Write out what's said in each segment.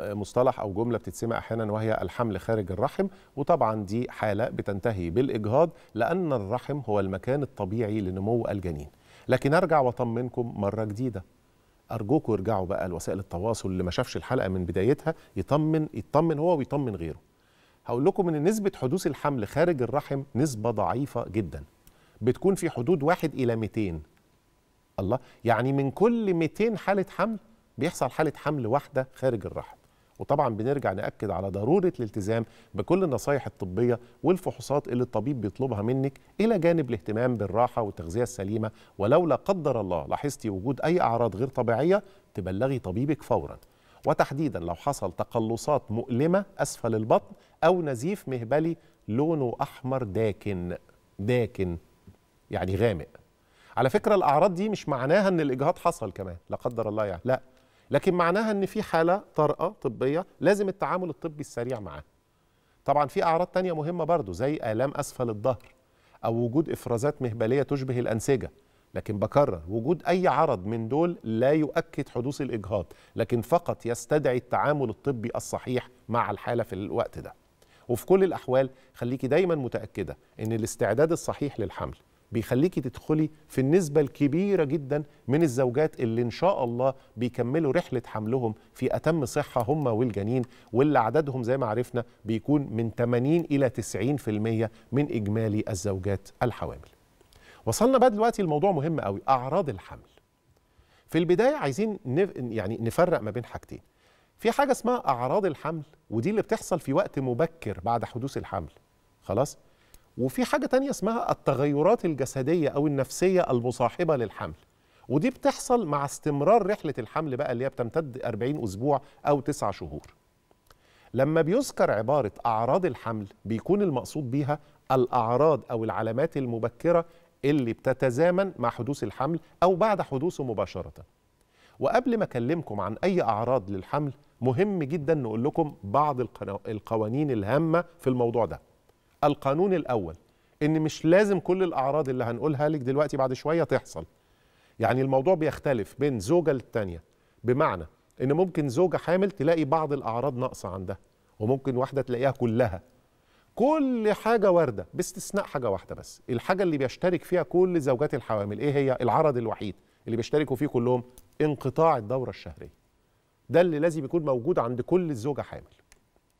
مصطلح او جمله بتتسمع احيانا وهي الحمل خارج الرحم وطبعا دي حاله بتنتهي بالاجهاض لان الرحم هو المكان الطبيعي لنمو الجنين لكن ارجع واطمنكم مره جديده ارجوكم ارجعوا بقى لوسائل التواصل اللي ما شافش الحلقه من بدايتها يطمن يطمن هو ويطمن غيره هقول لكم ان نسبه حدوث الحمل خارج الرحم نسبه ضعيفه جدا بتكون في حدود 1 الى 200 الله يعني من كل 200 حاله حمل بيحصل حاله حمل واحده خارج الرحم وطبعا بنرجع ناكد على ضروره الالتزام بكل النصائح الطبيه والفحوصات اللي الطبيب بيطلبها منك الى جانب الاهتمام بالراحه والتغذيه السليمه ولو لا قدر الله لاحظتي وجود اي اعراض غير طبيعيه تبلغي طبيبك فورا وتحديدا لو حصل تقلصات مؤلمه اسفل البطن او نزيف مهبلي لونه احمر داكن داكن يعني غامق على فكره الاعراض دي مش معناها ان الاجهاض حصل كمان لا قدر الله يعني لا لكن معناها ان في حاله طارئه طبيه لازم التعامل الطبي السريع معاها طبعا في اعراض تانية مهمه برضو زي الام اسفل الظهر او وجود افرازات مهبليه تشبه الانسجه لكن بكرر وجود اي عرض من دول لا يؤكد حدوث الاجهاض لكن فقط يستدعي التعامل الطبي الصحيح مع الحاله في الوقت ده وفي كل الاحوال خليكي دايما متاكده ان الاستعداد الصحيح للحمل بيخليكي تدخلي في النسبة الكبيرة جدا من الزوجات اللي إن شاء الله بيكملوا رحلة حملهم في أتم صحة هم والجنين واللي عددهم زي ما عرفنا بيكون من 80 إلى 90% من إجمالي الزوجات الحوامل وصلنا بقى دلوقتي لموضوع مهم قوي أعراض الحمل في البداية عايزين نف... يعني نفرق ما بين حاجتين في حاجة اسمها أعراض الحمل ودي اللي بتحصل في وقت مبكر بعد حدوث الحمل خلاص؟ وفي حاجة تانية اسمها التغيرات الجسدية أو النفسية المصاحبة للحمل ودي بتحصل مع استمرار رحلة الحمل بقى اللي هي بتمتد 40 أسبوع أو 9 شهور لما بيذكر عبارة أعراض الحمل بيكون المقصود بيها الأعراض أو العلامات المبكرة اللي بتتزامن مع حدوث الحمل أو بعد حدوثه مباشرة وقبل ما أكلمكم عن أي أعراض للحمل مهم جدا نقول لكم بعض القوانين الهامة في الموضوع ده القانون الأول إن مش لازم كل الأعراض اللي هنقولها لك دلوقتي بعد شوية تحصل يعني الموضوع بيختلف بين زوجة للتانية بمعنى إن ممكن زوجة حامل تلاقي بعض الأعراض ناقصة عندها وممكن واحدة تلاقيها كلها كل حاجة واردة باستثناء حاجة واحدة بس الحاجة اللي بيشترك فيها كل زوجات الحوامل إيه هي العرض الوحيد اللي بيشتركوا فيه كلهم انقطاع الدورة الشهرية ده اللي لازم يكون موجود عند كل الزوجة حامل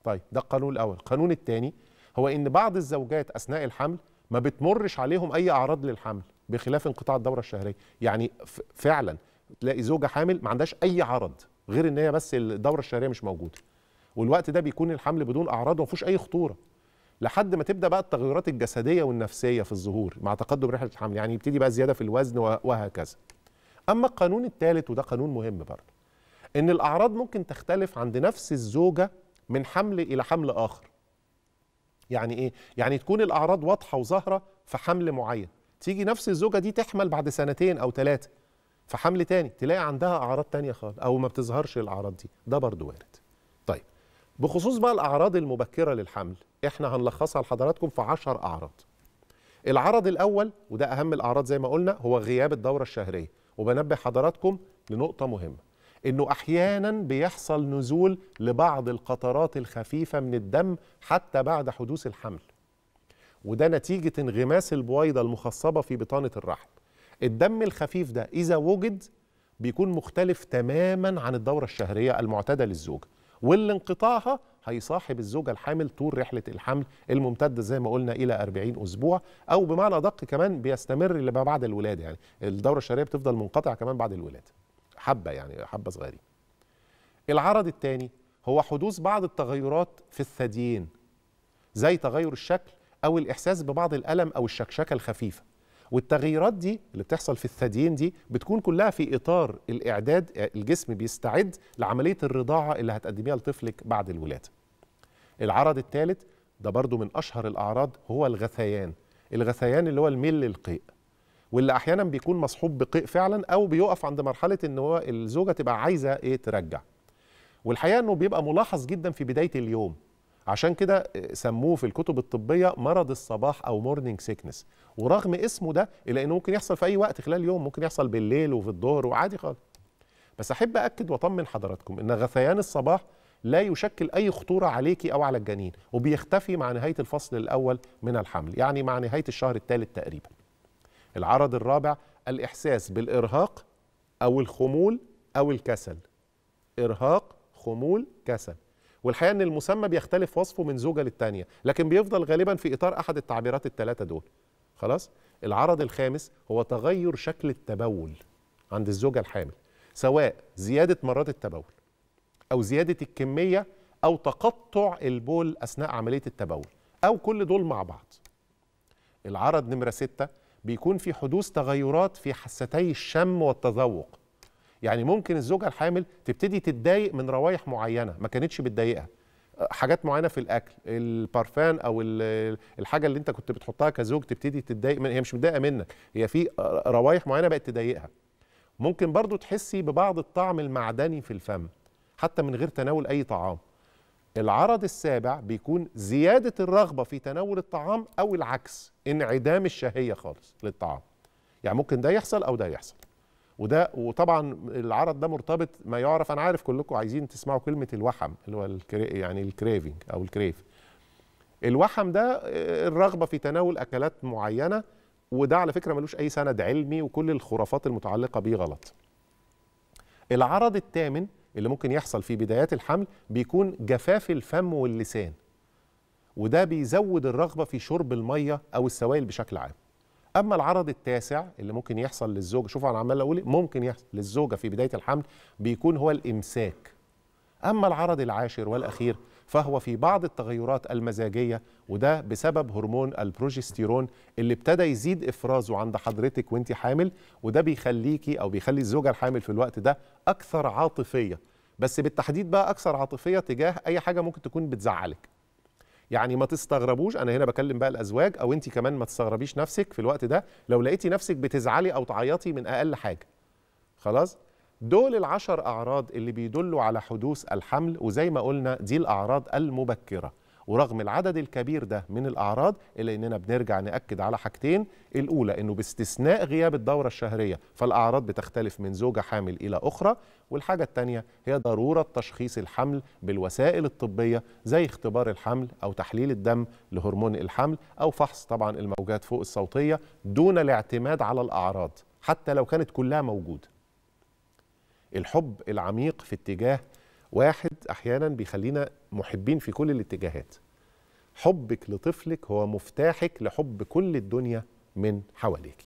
طيب ده القانون الأول القانون الثاني هو ان بعض الزوجات اثناء الحمل ما بتمرش عليهم اي اعراض للحمل بخلاف انقطاع الدوره الشهريه يعني فعلا تلاقي زوجه حامل ما عندهاش اي عرض غير ان هي بس الدوره الشهريه مش موجوده والوقت ده بيكون الحمل بدون اعراض وما فيهوش اي خطوره لحد ما تبدا بقى التغيرات الجسديه والنفسيه في الظهور مع تقدم رحله الحمل يعني يبتدي بقى زياده في الوزن وهكذا اما القانون الثالث وده قانون مهم برضه ان الاعراض ممكن تختلف عند نفس الزوجه من حمل الى حمل اخر يعني ايه يعني تكون الاعراض واضحه وظاهره في حمل معين تيجي نفس الزوجه دي تحمل بعد سنتين او ثلاثه في حمل تاني تلاقي عندها اعراض تانية خالص او ما بتظهرش الاعراض دي ده برضو وارد طيب بخصوص بقى الاعراض المبكره للحمل احنا هنلخصها لحضراتكم في 10 اعراض العرض الاول وده اهم الاعراض زي ما قلنا هو غياب الدوره الشهريه وبنبه حضراتكم لنقطه مهمه انه احيانا بيحصل نزول لبعض القطرات الخفيفه من الدم حتى بعد حدوث الحمل وده نتيجه انغماس البويضه المخصبه في بطانه الرحم الدم الخفيف ده اذا وجد بيكون مختلف تماما عن الدوره الشهريه المعتاده للزوجه واللي انقطاعها هيصاحب الزوجة الحامل طول رحلة الحمل الممتدة زي ما قلنا إلى 40 أسبوع أو بمعنى أدق كمان بيستمر لما بعد الولادة يعني الدورة الشهرية بتفضل منقطعة كمان بعد الولادة حبه يعني حبه صغيرين العرض الثاني هو حدوث بعض التغيرات في الثديين زي تغير الشكل او الاحساس ببعض الالم او الشكشكه الخفيفه والتغييرات دي اللي بتحصل في الثديين دي بتكون كلها في اطار الاعداد الجسم بيستعد لعمليه الرضاعه اللي هتقدميها لطفلك بعد الولاده العرض الثالث ده برضو من اشهر الاعراض هو الغثيان الغثيان اللي هو الميل للقيء واللي احيانا بيكون مصحوب بقيء فعلا او بيقف عند مرحله ان هو الزوجه تبقى عايزه ايه ترجع والحقيقه انه بيبقى ملاحظ جدا في بدايه اليوم عشان كده آه، سموه في الكتب الطبيه مرض الصباح او مورنينج سيكنس ورغم اسمه ده الا انه ممكن يحصل في اي وقت خلال اليوم ممكن يحصل بالليل وفي الظهر وعادي خالص بس احب اكد واطمن حضراتكم ان غثيان الصباح لا يشكل اي خطوره عليكي او على الجنين وبيختفي مع نهايه الفصل الاول من الحمل يعني مع نهايه الشهر الثالث تقريبا العرض الرابع الإحساس بالإرهاق أو الخمول أو الكسل إرهاق خمول كسل والحقيقة أن المسمى بيختلف وصفه من زوجة للتانية لكن بيفضل غالبا في إطار أحد التعبيرات الثلاثة دول خلاص العرض الخامس هو تغير شكل التبول عند الزوجة الحامل سواء زيادة مرات التبول أو زيادة الكمية أو تقطع البول أثناء عملية التبول أو كل دول مع بعض العرض نمرة ستة بيكون في حدوث تغيرات في حستي الشم والتذوق يعني ممكن الزوجه الحامل تبتدي تتضايق من روائح معينه ما كانتش بتضايقها آه، حاجات معينه في الاكل البارفان او الحاجه اللي انت كنت بتحطها كزوج تبتدي تتضايق من هي مش متضايقه منك هي في آه، روايح معينه بقت تضايقها ممكن برضو تحسي ببعض الطعم المعدني في الفم حتى من غير تناول اي طعام العرض السابع بيكون زيادة الرغبة في تناول الطعام أو العكس انعدام الشهية خالص للطعام يعني ممكن ده يحصل أو ده يحصل وده وطبعا العرض ده مرتبط ما يعرف انا عارف كلكم عايزين تسمعوا كلمه الوحم اللي هو الكري يعني الكريفنج او الكريف الوحم ده آه، الرغبه في تناول اكلات معينه وده على فكره ملوش اي سند علمي وكل الخرافات المتعلقه بيه غلط العرض الثامن اللي ممكن يحصل في بدايات الحمل بيكون جفاف الفم واللسان وده بيزود الرغبة في شرب المية أو السوائل بشكل عام أما العرض التاسع اللي ممكن يحصل للزوجة شوفوا أنا عمال أقول إيه، ممكن يحصل للزوجة في بداية الحمل بيكون هو الإمساك أما العرض العاشر والأخير فهو في بعض التغيرات المزاجية وده بسبب هرمون البروجستيرون اللي ابتدى يزيد إفرازه عند حضرتك وانت حامل وده بيخليكي أو بيخلي الزوجة الحامل في الوقت ده أكثر عاطفية بس بالتحديد بقى أكثر عاطفية تجاه أي حاجة ممكن تكون بتزعلك يعني ما تستغربوش انا هنا بكلم بقى الازواج او انت كمان ما تستغربيش نفسك في الوقت ده لو لقيتي نفسك بتزعلي او تعيطي من اقل حاجه خلاص دول العشر أعراض اللي بيدلوا على حدوث الحمل وزي ما قلنا دي الأعراض المبكرة ورغم العدد الكبير ده من الأعراض إلا إننا بنرجع نأكد على حاجتين الأولى إنه باستثناء غياب الدورة الشهرية فالأعراض بتختلف من زوجة حامل إلى أخرى والحاجة الثانية هي ضرورة تشخيص الحمل بالوسائل الطبية زي اختبار الحمل أو تحليل الدم لهرمون الحمل أو فحص طبعا الموجات فوق الصوتية دون الاعتماد على الأعراض حتى لو كانت كلها موجوده الحب العميق في اتجاه واحد احيانا بيخلينا محبين في كل الاتجاهات حبك لطفلك هو مفتاحك لحب كل الدنيا من حواليك